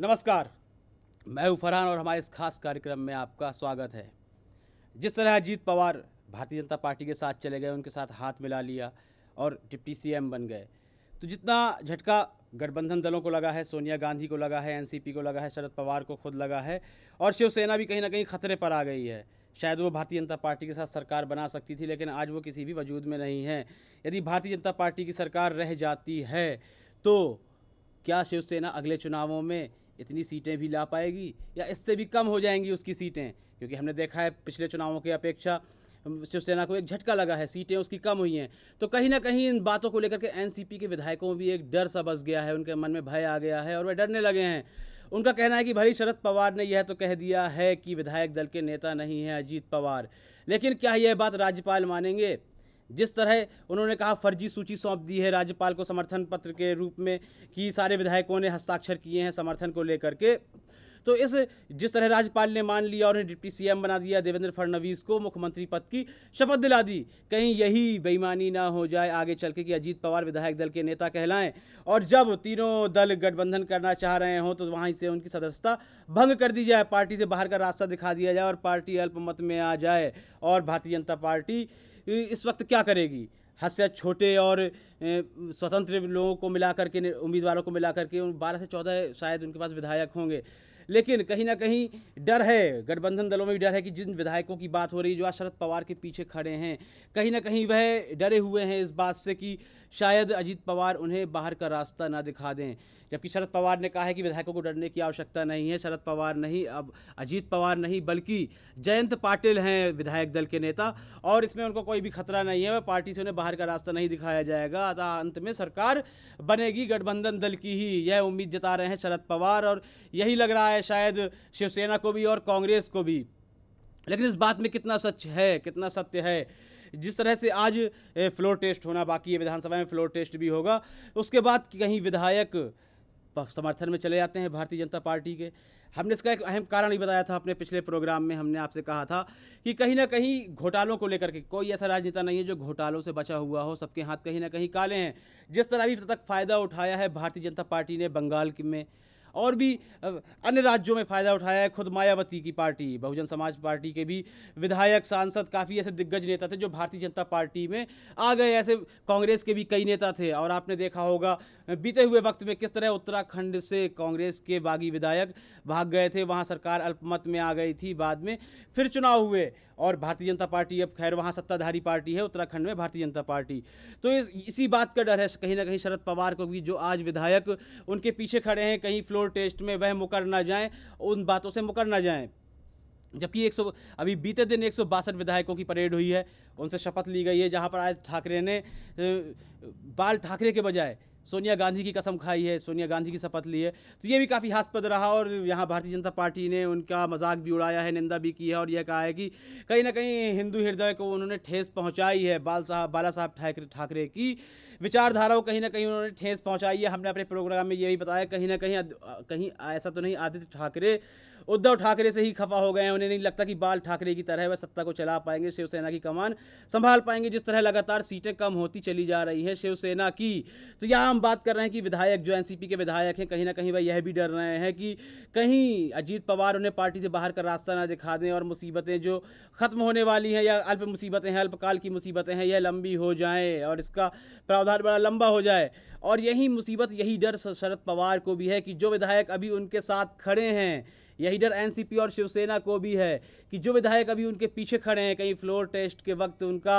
नमस्कार मैं हूं फरहान और हमारे इस खास कार्यक्रम में आपका स्वागत है जिस तरह अजीत पवार भारतीय जनता पार्टी के साथ चले गए उनके साथ हाथ मिला लिया और डिप्टी सी बन गए तो जितना झटका गठबंधन दलों को लगा है सोनिया गांधी को लगा है एन को लगा है शरद पवार को खुद लगा है और शिवसेना भी कहीं ना कहीं खतरे पर आ गई है शायद वो भारतीय जनता पार्टी के साथ सरकार बना सकती थी लेकिन आज वो किसी भी वजूद में नहीं है यदि भारतीय जनता पार्टी की सरकार रह जाती है तो क्या शिवसेना अगले चुनावों में इतनी सीटें भी ला पाएगी या इससे भी कम हो जाएंगी उसकी सीटें क्योंकि हमने देखा है पिछले चुनावों की अपेक्षा शिवसेना को एक झटका लगा है सीटें उसकी कम हुई हैं तो कहीं ना कहीं इन बातों को लेकर के एनसीपी के विधायकों में भी एक डर सा बस गया है उनके मन में भय आ गया है और वह डरने लगे हैं उनका कहना है कि भाई शरद पवार ने यह तो कह दिया है कि विधायक दल के नेता नहीं हैं अजीत पवार लेकिन क्या यह बात राज्यपाल मानेंगे जिस तरह उन्होंने कहा फर्जी सूची सौंप दी है राज्यपाल को समर्थन पत्र के रूप में कि सारे विधायकों ने हस्ताक्षर किए हैं समर्थन को लेकर के तो इस जिस तरह राज्यपाल ने मान लिया और उन्हें डिप्टी सीएम बना दिया देवेंद्र फडणवीस को मुख्यमंत्री पद की शपथ दिला दी कहीं यही बेईमानी ना हो जाए आगे चल के कि अजीत पवार विधायक दल के नेता कहलाएं और जब तीनों दल गठबंधन करना चाह रहे हों तो वहीं से उनकी सदस्यता भंग कर दी जाए पार्टी से बाहर का रास्ता दिखा दिया जाए और पार्टी अल्पमत में आ जाए और भारतीय जनता पार्टी इस वक्त क्या करेगी हद से छोटे और स्वतंत्र लोगों को मिला करके उम्मीदवारों को मिला करके उन बारह से चौदह शायद उनके पास विधायक होंगे लेकिन कहीं ना कहीं डर है गठबंधन दलों में भी डर है कि जिन विधायकों की बात हो रही है जो आज शरद पवार के पीछे खड़े हैं कहीं ना कहीं वह डरे हुए हैं इस बात से कि शायद अजीत पवार उन्हें बाहर का रास्ता ना दिखा दें जबकि शरद पवार ने कहा है कि विधायकों को डरने की आवश्यकता नहीं है शरद पवार नहीं अब अजीत पवार नहीं बल्कि जयंत पाटिल हैं विधायक दल के नेता और इसमें उनको कोई भी खतरा नहीं है वह पार्टी से उन्हें बाहर का रास्ता नहीं दिखाया जाएगा अतः अंत में सरकार बनेगी गठबंधन दल की ही यह उम्मीद जता रहे हैं शरद पवार और यही लग रहा है शायद शिवसेना को भी और कांग्रेस को भी लेकिन इस बात में कितना सच है कितना सत्य है जिस तरह से आज फ्लोर टेस्ट होना बाकी है विधानसभा में फ्लोर टेस्ट भी होगा उसके बाद कहीं विधायक समर्थन में चले जाते हैं भारतीय जनता पार्टी के हमने इसका एक अहम कारण ही बताया था अपने पिछले प्रोग्राम में हमने आपसे कहा था कि कहीं ना कहीं घोटालों को लेकर के कोई ऐसा राजनेता नहीं है जो घोटालों से बचा हुआ हो सबके हाथ कहीं ना कहीं काले हैं जिस तरह भी तक फ़ायदा उठाया है भारतीय जनता पार्टी ने बंगाल में और भी अन्य राज्यों में फ़ायदा उठाया है खुद मायावती की पार्टी बहुजन समाज पार्टी के भी विधायक सांसद काफ़ी ऐसे दिग्गज नेता थे जो भारतीय जनता पार्टी में आ गए ऐसे कांग्रेस के भी कई नेता थे और आपने देखा होगा बीते हुए वक्त में किस तरह उत्तराखंड से कांग्रेस के बागी विधायक भाग गए थे वहाँ सरकार अल्पमत में आ गई थी बाद में फिर चुनाव हुए और भारतीय जनता पार्टी अब खैर वहाँ सत्ताधारी पार्टी है उत्तराखंड में भारतीय जनता पार्टी तो इस, इसी बात का डर है कहीं ना कहीं शरद पवार को भी जो आज विधायक उनके पीछे खड़े हैं कहीं फ्लोर और टेस्ट में वह मुकर ना जाएं उन बातों से मुकर ना जाएं जबकि एक अभी बीते दिन एक विधायकों की परेड हुई है उनसे शपथ ली गई है जहां पर आज ठाकरे ने बाल ठाकरे के बजाय सोनिया गांधी की कसम खाई है सोनिया गांधी की शपथ ली है तो ये भी काफ़ी हास्पद रहा और यहाँ भारतीय जनता पार्टी ने उनका मजाक भी उड़ाया है निंदा भी की है और यह कहा है कि कहीं ना कहीं हिंदू हृदय को उन्होंने ठेस पहुँचाई है बाल साहब बाला साहब ठाकरे ठाकरे की विचारधाराओं को कहीं ना कहीं उन्होंने ठेस पहुँचाई है हमने अपने प्रोग्राम में ये भी बताया कहीं ना कहीं कहीं ऐसा तो नहीं आदित्य ठाकरे उद्धव ठाकरे से ही खफा हो गए हैं उन्हें नहीं लगता कि बाल ठाकरे की तरह वह सत्ता को चला पाएंगे शिवसेना की कमान संभाल पाएंगे जिस तरह लगातार सीटें कम होती चली जा रही है शिवसेना की तो यहाँ हम बात कर रहे हैं कि विधायक जो एन के विधायक हैं कहीं ना कहीं वह यह भी डर रहे हैं कि कहीं अजीत पवार उन्हें पार्टी से बाहर का रास्ता ना दिखा दें और मुसीबतें जो खत्म होने वाली हैं या अल्प मुसीबतें हैं अल्पकाल की मुसीबतें हैं यह लंबी हो जाएँ और इसका प्रावधान बड़ा लंबा हो जाए और यही मुसीबत यही डर शरद पवार को भी है कि जो विधायक अभी उनके साथ खड़े हैं यह डर एनसीपी और शिवसेना को भी है कि जो विधायक अभी उनके पीछे खड़े हैं कहीं फ्लोर टेस्ट के वक्त उनका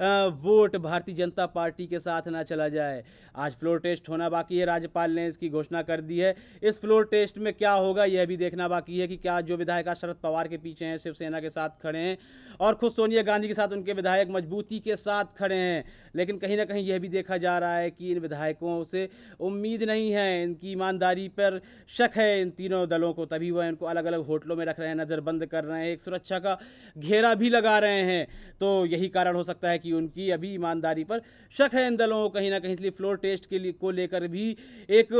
वोट भारतीय जनता पार्टी के साथ ना चला जाए आज फ्लोर टेस्ट होना बाकी है राज्यपाल ने इसकी घोषणा कर दी है इस फ्लोर टेस्ट में क्या होगा यह भी देखना बाकी है कि क्या जो विधायक शरद पवार के पीछे हैं शिवसेना के साथ खड़े हैं और खुद सोनिया गांधी के साथ उनके विधायक मजबूती के साथ खड़े हैं लेकिन कहीं ना कहीं यह भी देखा जा रहा है कि इन विधायकों से उम्मीद नहीं है इनकी ईमानदारी पर शक है इन तीनों दलों को तभी वह इनको अलग अलग होटलों में रख रहे हैं नज़रबंद कर रहे हैं एक सुरक्षा का घेरा भी लगा रहे हैं तो यही कारण हो सकता है कि कि उनकी अभी ईमानदारी पर शक है इन दलों को कहीं ना कहीं इसलिए फ्लोर टेस्ट के लिए को लेकर भी एक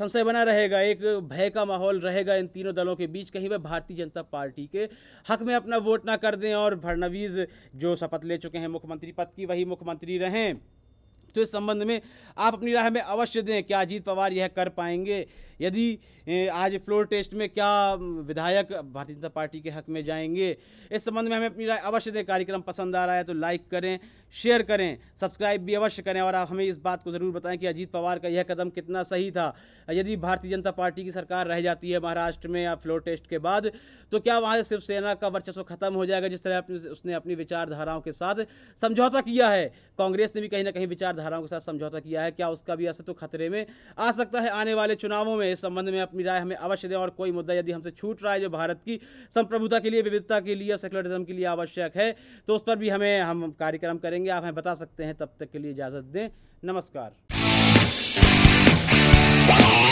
संशय बना रहेगा एक भय का माहौल रहेगा इन तीनों दलों के बीच कहीं वह भारतीय जनता पार्टी के हक में अपना वोट ना कर दें और फडनवीस जो शपथ ले चुके हैं मुख्यमंत्री पद की वही मुख्यमंत्री रहें तो इस संबंध में आप अपनी राह में अवश्य दें क्या अजीत पवार यह कर पाएंगे यदि आज फ्लोर टेस्ट में क्या विधायक भारतीय जनता पार्टी के हक में जाएंगे इस संबंध में हमें अपनी राय अवश्य दें कार्यक्रम पसंद आ रहा है तो लाइक करें शेयर करें सब्सक्राइब भी अवश्य करें और आप हमें इस बात को ज़रूर बताएं कि अजीत पवार का यह कदम कितना सही था यदि भारतीय जनता पार्टी की सरकार रह जाती है महाराष्ट्र में या फ्लोर टेस्ट के बाद तो क्या वहाँ से शिवसेना का वर्चस्व खत्म हो जाएगा जिस तरह अपने उसने अपनी विचारधाराओं के साथ समझौता किया है कांग्रेस ने भी कहीं ना कहीं विचारधाराओं के साथ समझौता किया है क्या उसका भी असर तो खतरे में आ सकता है आने वाले चुनावों में में इस संबंध में अपनी राय हमें अवश्य दें और कोई मुद्दा यदि हमसे छूट रहा है जो भारत की संप्रभुता के लिए विविधता के लिए सेकुलरिज्म के लिए आवश्यक है तो उस पर भी हमें हम कार्यक्रम करेंगे आप हमें बता सकते हैं तब तक के लिए इजाज़त दें नमस्कार